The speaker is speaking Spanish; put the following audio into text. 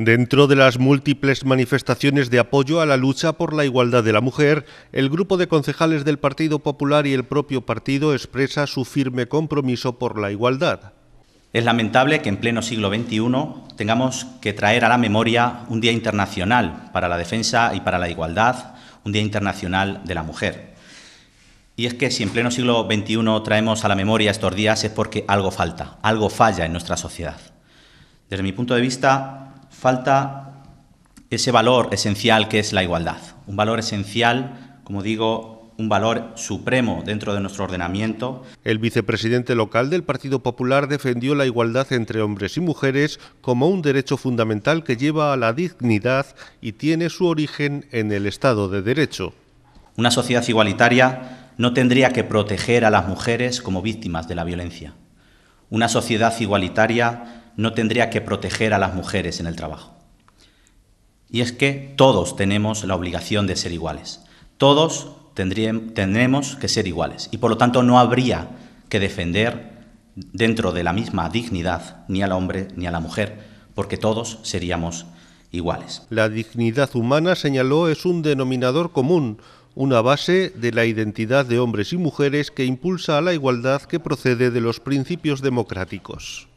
Dentro de las múltiples manifestaciones de apoyo a la lucha por la igualdad de la mujer, el grupo de concejales del Partido Popular y el propio partido expresa su firme compromiso por la igualdad. Es lamentable que en pleno siglo XXI tengamos que traer a la memoria un Día Internacional para la Defensa y para la Igualdad, un Día Internacional de la Mujer. Y es que si en pleno siglo XXI traemos a la memoria estos días es porque algo falta, algo falla en nuestra sociedad. Desde mi punto de vista, falta ese valor esencial que es la igualdad. Un valor esencial, como digo, un valor supremo dentro de nuestro ordenamiento. El vicepresidente local del Partido Popular defendió la igualdad entre hombres y mujeres como un derecho fundamental que lleva a la dignidad y tiene su origen en el Estado de Derecho. Una sociedad igualitaria no tendría que proteger a las mujeres como víctimas de la violencia. Una sociedad igualitaria no tendría que proteger a las mujeres en el trabajo. Y es que todos tenemos la obligación de ser iguales. Todos tendremos que ser iguales. Y por lo tanto no habría que defender dentro de la misma dignidad ni al hombre ni a la mujer, porque todos seríamos iguales. La dignidad humana, señaló, es un denominador común, una base de la identidad de hombres y mujeres que impulsa a la igualdad que procede de los principios democráticos.